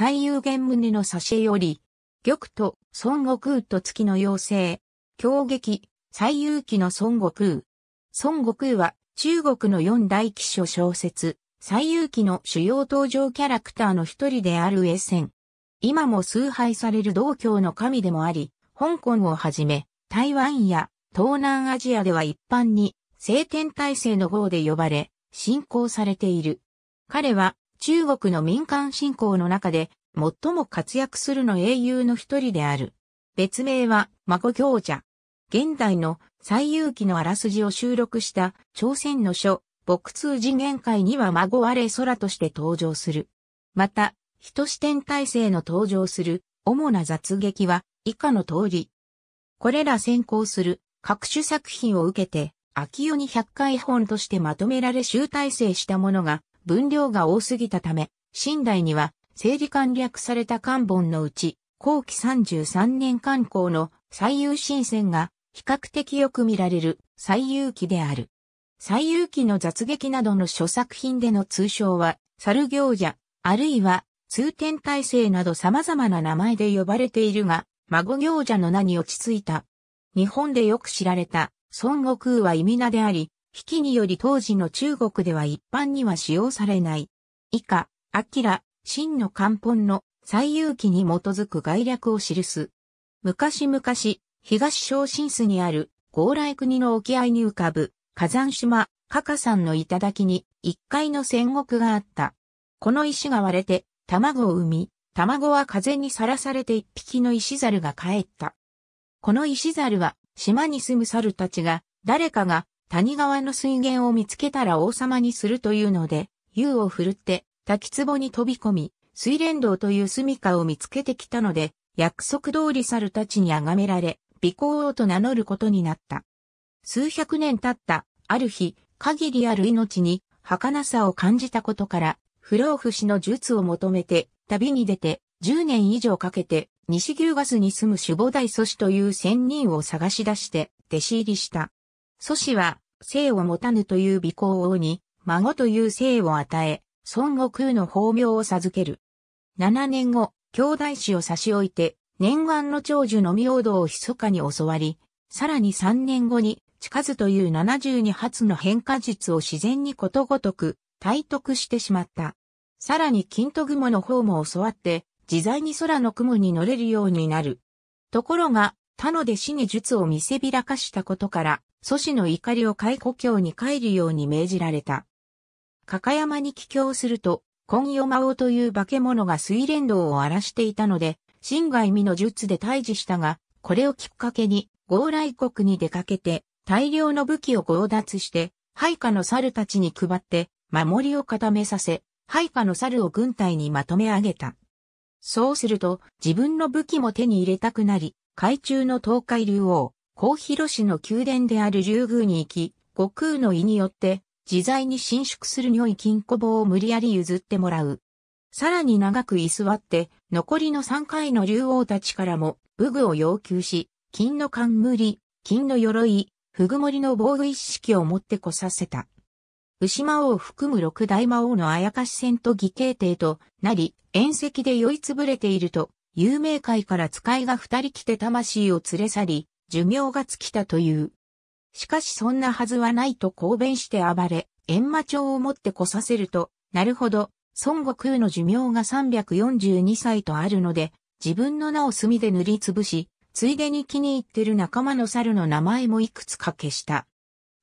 最有限胸の挿絵より、玉と孫悟空と月の妖精、狂撃、最有機の孫悟空。孫悟空は中国の四大奇書小説、最有機の主要登場キャラクターの一人であるエセン。今も崇拝される道教の神でもあり、香港をはじめ、台湾や東南アジアでは一般に、聖天体制の号で呼ばれ、信仰されている。彼は中国の民間信仰の中で最も活躍するの英雄の一人である。別名は、マゴ行者。現代の最有機のあらすじを収録した朝鮮の書、牧通次元会には孫れ空として登場する。また、人視点体制の登場する主な雑劇は以下の通り。これら先行する各種作品を受けて、秋夜に100回本としてまとめられ集大成したものが分量が多すぎたため、新代には政治簡略された漢本のうち、後期33年刊行の最優新選が比較的よく見られる最優記である。最優記の雑劇などの諸作品での通称は、猿行者、あるいは通天体制など様々な名前で呼ばれているが、孫行者の名に落ち着いた。日本でよく知られた孫悟空は意味名であり、危機により当時の中国では一般には使用されない。以下、アキラ、真の漢本の最有機に基づく概略を記す。昔々、東昇進巣にある高麗国の沖合に浮かぶ火山島、カカ山の頂に一階の戦国があった。この石が割れて卵を産み、卵は風にさらされて一匹の石猿が帰った。この石猿は島に住む猿たちが誰かが谷川の水源を見つけたら王様にするというので、湯を振るって滝壺に飛び込み、水蓮堂という住処を見つけてきたので、約束通り猿たちに崇められ、美行王と名乗ることになった。数百年経った、ある日、限りある命に、儚さを感じたことから、不老不死の術を求めて、旅に出て、10年以上かけて、西牛ガスに住む守護大祖師という仙人を探し出して、弟子入りした。祖師は、姓を持たぬという美行王に、孫という姓を与え、孫悟空の法名を授ける。七年後、兄弟子を差し置いて、念願の長寿の妙道を密かに教わり、さらに三年後に、近づという七十二発の変化術を自然にことごとく、体得してしまった。さらに金と雲の方も教わって、自在に空の雲に乗れるようになる。ところが、他の弟子に術を見せびらかしたことから、祖師の怒りを海い故郷に帰るように命じられた。加山に帰郷すると、今夜魔王という化け物が水連動を荒らしていたので、新外味の術で退治したが、これをきっかけに、豪来国に出かけて、大量の武器を強奪して、配下の猿たちに配って、守りを固めさせ、配下の猿を軍隊にまとめ上げた。そうすると、自分の武器も手に入れたくなり、海中の東海竜王、高広市の宮殿である竜宮に行き、悟空の意によって、自在に伸縮する如意金庫棒を無理やり譲ってもらう。さらに長く居座って、残りの3回の竜王たちからも、武具を要求し、金の冠、金の鎧、ふぐりの防具一式を持ってこさせた。牛魔王を含む六大魔王のあやかし戦と義兄邸となり、縁石で酔いつぶれていると、有名界から使いが二人来て魂を連れ去り、寿命が尽きたという。しかしそんなはずはないと抗弁して暴れ、閻魔帳を持って来させると、なるほど、孫悟空の寿命が342歳とあるので、自分の名を墨で塗りつぶし、ついでに気に入ってる仲間の猿の名前もいくつか消した。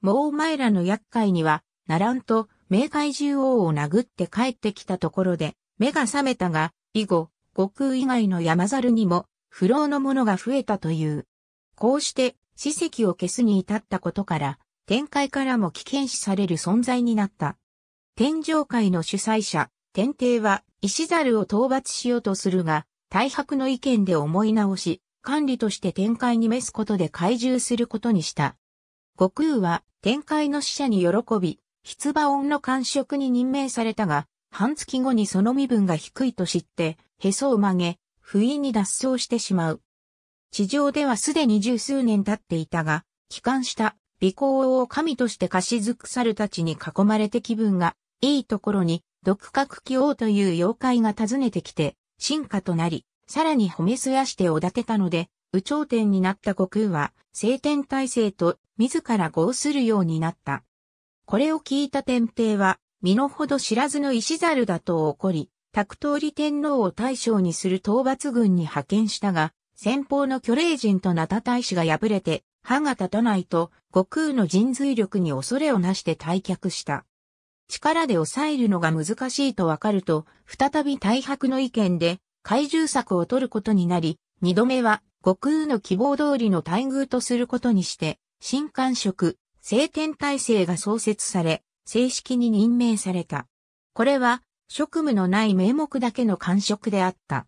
もうお前らの厄介には、ならんと、冥界獣王を殴って帰ってきたところで、目が覚めたが、以後、悟空以外の山猿にも、不老の者が増えたという。こうして、史跡を消すに至ったことから、天界からも危険視される存在になった。天上界の主催者、天帝は、石猿を討伐しようとするが、大白の意見で思い直し、管理として天界に召すことで懐柔することにした。悟空は、天界の使者に喜び、筆馬音の官職に任命されたが、半月後にその身分が低いと知って、へそを曲げ、不意に脱走してしまう。地上ではすでに十数年経っていたが、帰還した美行を神として貸しづく猿たちに囲まれて気分がいいところに、独角鬼王という妖怪が訪ねてきて、進化となり、さらに褒めすやしておだてたので、宇頂天になった悟空は、聖天体制と自ら合するようになった。これを聞いた天帝は、身の程知らずの石猿だと怒り、卓通り天皇を大将にする討伐軍に派遣したが、先方の巨霊陣と名田大使が敗れて、歯が立たないと、悟空の人髄力に恐れをなして退却した。力で抑えるのが難しいとわかると、再び大白の意見で、怪獣策を取ることになり、二度目は、悟空の希望通りの待遇とすることにして、新官職、聖天体制が創設され、正式に任命された。これは、職務のない名目だけの官職であった。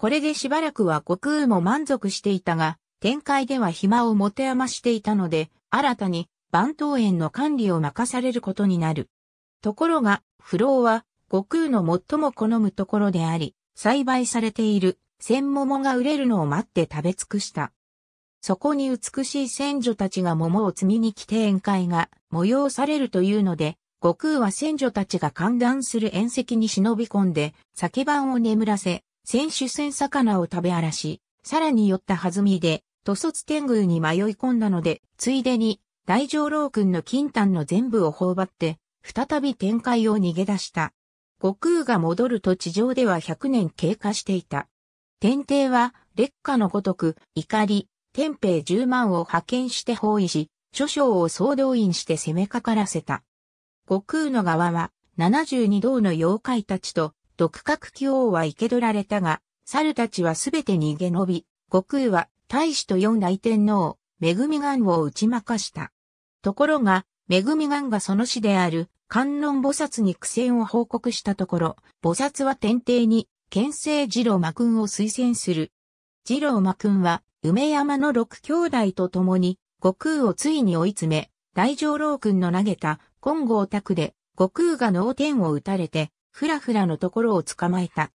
これでしばらくは悟空も満足していたが、展開では暇を持て余していたので、新たに番頭園の管理を任されることになる。ところが、不老は悟空の最も好むところであり、栽培されている千桃が売れるのを待って食べ尽くした。そこに美しい仙女たちが桃を摘みに来て宴会が催されるというので、悟空は仙女たちが観覧する宴席に忍び込んで、酒番を眠らせ、選手戦魚を食べ荒らし、さらに寄った弾みで、塗卒天宮に迷い込んだので、ついでに、大上老君の金丹の全部を頬張って、再び天界を逃げ出した。悟空が戻ると地上では100年経過していた。天帝は、劣化のごとく、怒り、天平10万を派遣して包囲し、諸将を総動員して攻めかからせた。悟空の側は、72道の妖怪たちと、毒角鬼王は生け捕られたが、猿たちはすべて逃げ延び、悟空は大使と四大天皇、恵み願を打ち負かした。ところが、恵み願がその死である観音菩薩に苦戦を報告したところ、菩薩は天帝に、県政二郎魔君を推薦する。二郎魔君は、梅山の六兄弟と共に、悟空をついに追い詰め、大乗老君の投げた金剛卓で、悟空が脳天を打たれて、ふらふらのところを捕まえた。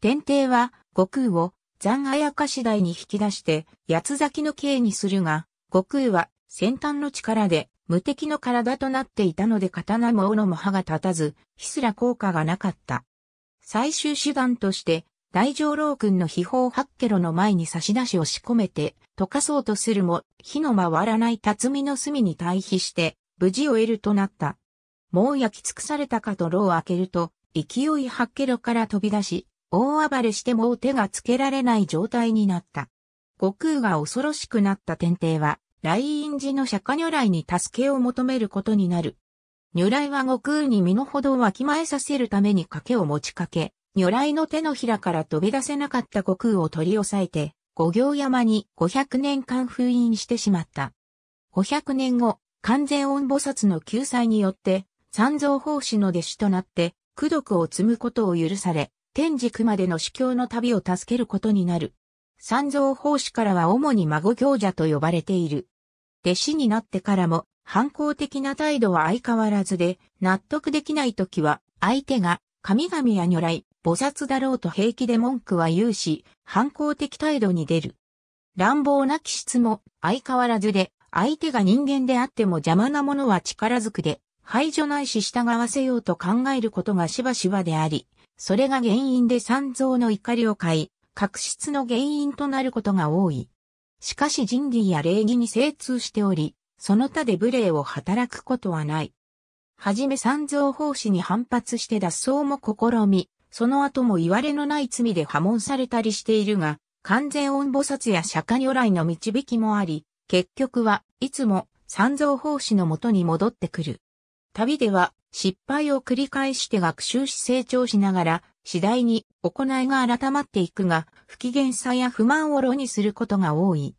天帝は、悟空を、残あやか次第に引き出して、八つ咲きの刑にするが、悟空は、先端の力で、無敵の体となっていたので刀も斧も歯が立たず、ひすら効果がなかった。最終手段として、大上老君の秘宝八ケロの前に差し出しを仕込めて、溶かそうとするも、火の回らない辰巳の隅に対比して、無事を得るとなった。もう焼き尽くされたかと炉を開けると、勢い発ケロから飛び出し、大暴れしても手がつけられない状態になった。悟空が恐ろしくなった天帝は、来院寺の釈迦如来に助けを求めることになる。如来は悟空に身の程をわきまえさせるために賭けを持ちかけ、如来の手のひらから飛び出せなかった悟空を取り押さえて、五行山に五百年間封印してしまった。五百年後、完全恩菩薩の救済によって、三蔵法師の弟子となって、功徳を積むことを許され、天竺までの主教の旅を助けることになる。三蔵法師からは主に孫行者と呼ばれている。弟子になってからも反抗的な態度は相変わらずで、納得できない時は相手が神々や如来、菩薩だろうと平気で文句は言うし、反抗的態度に出る。乱暴な気質も相変わらずで、相手が人間であっても邪魔なものは力ずくで、排除ないし従わせようと考えることがしばしばであり、それが原因で三蔵の怒りを買い、確執の原因となることが多い。しかし人義や礼儀に精通しており、その他で無礼を働くことはない。はじめ三蔵法師に反発して脱走も試み、その後も言われのない罪で破門されたりしているが、完全恩菩薩や釈迦如来の導きもあり、結局はいつも三蔵法師のもとに戻ってくる。旅では失敗を繰り返して学習し成長しながら、次第に行いが改まっていくが、不機嫌さや不満を炉にすることが多い。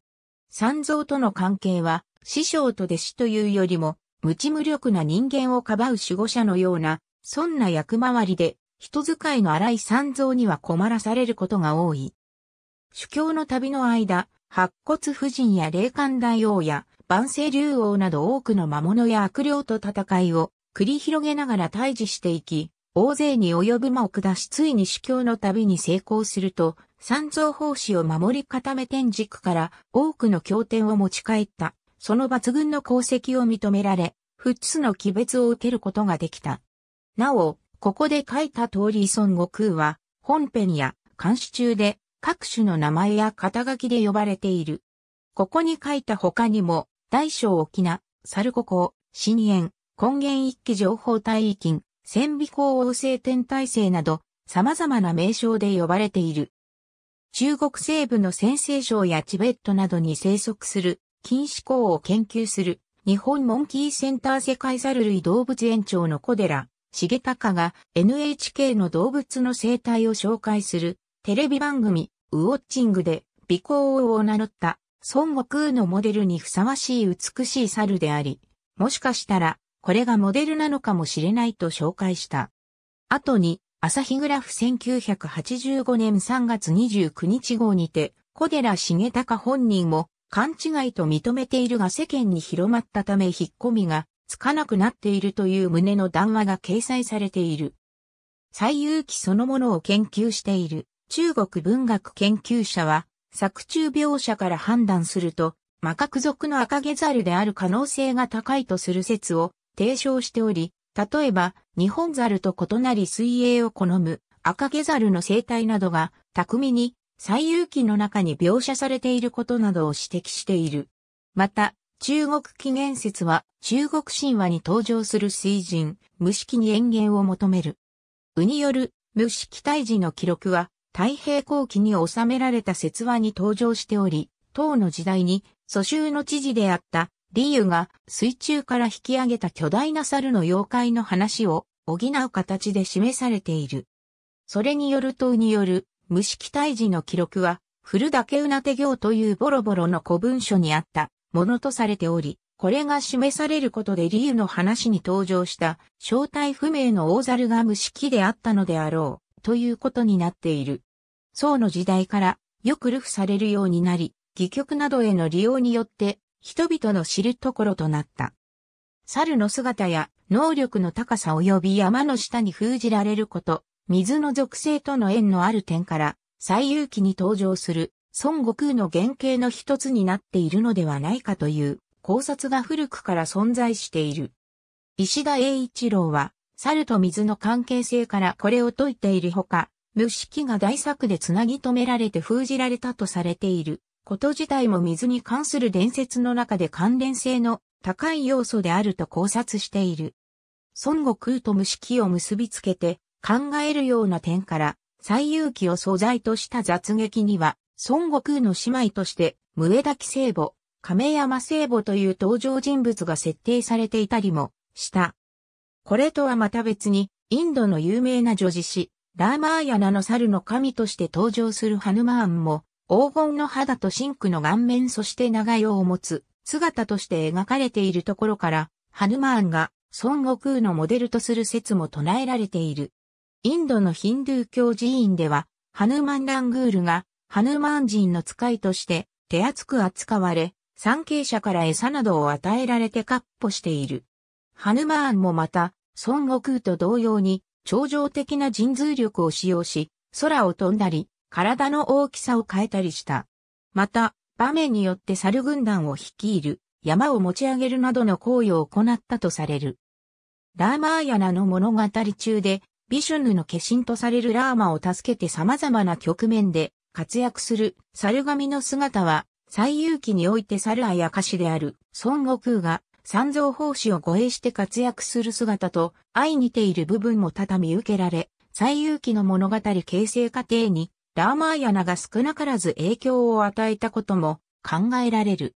三蔵との関係は、師匠と弟子というよりも、無知無力な人間をかばう守護者のような、そんな役回りで、人使いの荒い三蔵には困らされることが多い。主教の旅の間、白骨夫人や霊感大王や、万世竜王など多くの魔物や悪霊と戦いを繰り広げながら退治していき、大勢に及ぶ魔を下しついに主教の旅に成功すると、三蔵法師を守り固め天軸から多くの経典を持ち帰った。その抜群の功績を認められ、富津の鬼別を受けることができた。なお、ここで書いた通り孫悟空は、本編や監視中で各種の名前や肩書きで呼ばれている。ここに書いた他にも、大小沖縄、猿五港、新縁、根源一揆情報帯域千尾港王星天体制など、様々な名称で呼ばれている。中国西部の先西省やチベットなどに生息する、禁止港を研究する、日本モンキーセンター世界猿類動物園長の小寺、重隆が NHK の動物の生態を紹介するテレビ番組、ウォッチングで、尾行を名乗った孫悟空のモデルにふさわしい美しい猿であり、もしかしたら、これがモデルなのかもしれないと紹介した。後に、朝日グラフ1985年3月29日号にて、小寺重隆本人も勘違いと認めているが世間に広まったため引っ込みがつかなくなっているという旨の談話が掲載されている。最有機そのものを研究している中国文学研究者は作中描写から判断すると、マカク族の赤毛猿である可能性が高いとする説を提唱しており、例えば、日本猿と異なり水泳を好む赤毛猿の生態などが巧みに最有機の中に描写されていることなどを指摘している。また、中国起源説は中国神話に登場する水人、無式に演芸を求める。ウによる無式退治の記録は太平後期に収められた説話に登場しており、唐の時代に蘇州の知事であった李由が水中から引き上げた巨大な猿の妖怪の話を補う形で示されている。それによる唐による無式退治の記録は、古けうな手行というボロボロの古文書にあったものとされており、これが示されることで理由の話に登場した正体不明の大猿が無式であったのであろう。ということになっている。宋の時代からよく流布されるようになり、戯曲などへの利用によって人々の知るところとなった。猿の姿や能力の高さ及び山の下に封じられること、水の属性との縁のある点から、最有機に登場する孫悟空の原型の一つになっているのではないかという考察が古くから存在している。石田栄一郎は猿と水の関係性からこれを解いているほか、無式が大作で繋ぎ止められて封じられたとされていること自体も水に関する伝説の中で関連性の高い要素であると考察している。孫悟空と無式を結びつけて考えるような点から、最有機を素材とした雑劇には、孫悟空の姉妹として、エダキ聖母、亀山聖母という登場人物が設定されていたりもした。これとはまた別に、インドの有名な女子誌、ラーマーヤナの猿の神として登場するハヌマーンも、黄金の肌とシンクの顔面そして長いを持つ姿として描かれているところから、ハヌマーンが孫悟空のモデルとする説も唱えられている。インドのヒンドゥー教寺院では、ハヌマンラングールが、ハヌマーン人の使いとして、手厚く扱われ、参詣者から餌などを与えられてッ歩している。ハヌマーンもまた、孫悟空と同様に、超常的な神通力を使用し、空を飛んだり、体の大きさを変えたりした。また、場面によって猿軍団を率いる、山を持ち上げるなどの行為を行ったとされる。ラーマーヤナの物語中で、ビシュヌの化身とされるラーマを助けて様々な局面で活躍する猿神の姿は、最有機において猿あやかしである孫悟空が三蔵法師を護衛して活躍する姿と相似ている部分も畳み受けられ、最有機の物語形成過程に、ラーマーヤナが少なからず影響を与えたことも考えられる。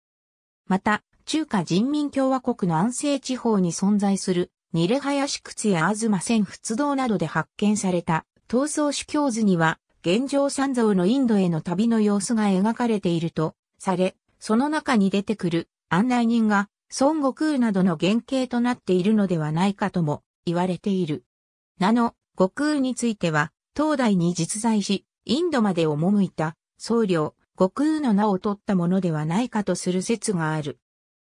また、中華人民共和国の安政地方に存在する、ニレハヤシ靴やアズセン。仏道などで発見された、闘争主教図には、現状三蔵のインドへの旅の様子が描かれていると、され、その中に出てくる案内人が孫悟空などの原型となっているのではないかとも言われている。名の悟空については、東大に実在し、インドまで赴いた僧侶、悟空の名を取ったものではないかとする説がある。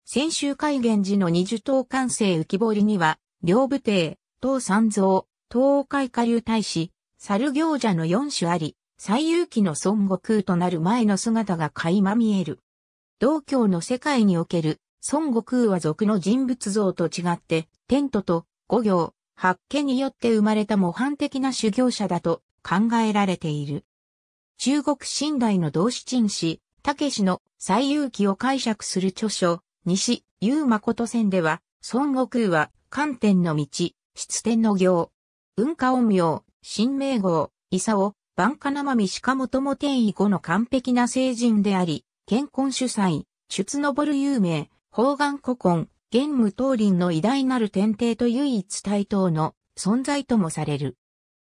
先週開元時の二十頭完成浮き彫りには、両武帝、東三蔵、東海下流大使、猿行者の四種あり、最有機の孫悟空となる前の姿が垣間見える。道教の世界における孫悟空は俗の人物像と違って、テントと五行、八家によって生まれた模範的な修行者だと考えられている。中国寝代の同志陳氏、武氏の最有機を解釈する著書、西、優誠戦では、孫悟空は、観点の道、出天の行、文化音明、新名号、伊佐を、万科生身しかもとも天意後の完璧な聖人であり、健康主催、出昇る有名、方眼古今、玄武東林の偉大なる天帝と唯一対等の存在ともされる。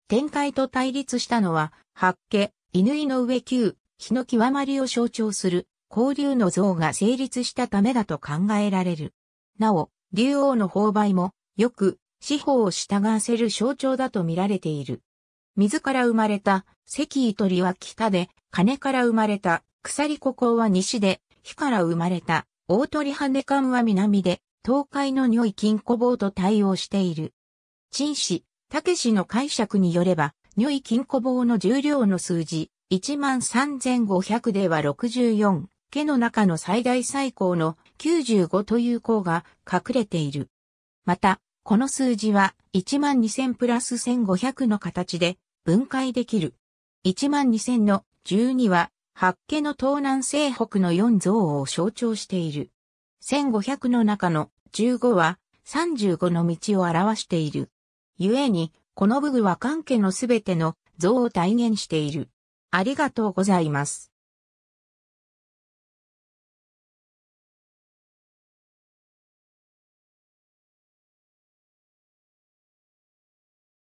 天界と対立したのは、八家、犬の上旧日の極まりを象徴する、交流の像が成立したためだと考えられる。なお、竜王の勾配も、よく、司法を従わせる象徴だと見られている。水から生まれた、石井鳥は北で、金から生まれた、鎖古高は西で、火から生まれた、大鳥羽根間は南で、東海の如意金庫棒と対応している。陳氏、武氏の解釈によれば、如意金庫棒の重量の数字、13,500では64、家の中の最大最高の95という項が隠れている。また、この数字は12,000プラス1,500の形で分解できる。12,000の12は八家の東南西北の四像を象徴している。千五百の中の十五は三十五の道を表している。故に、この武具は関家のすべての像を体現している。ありがとうございます。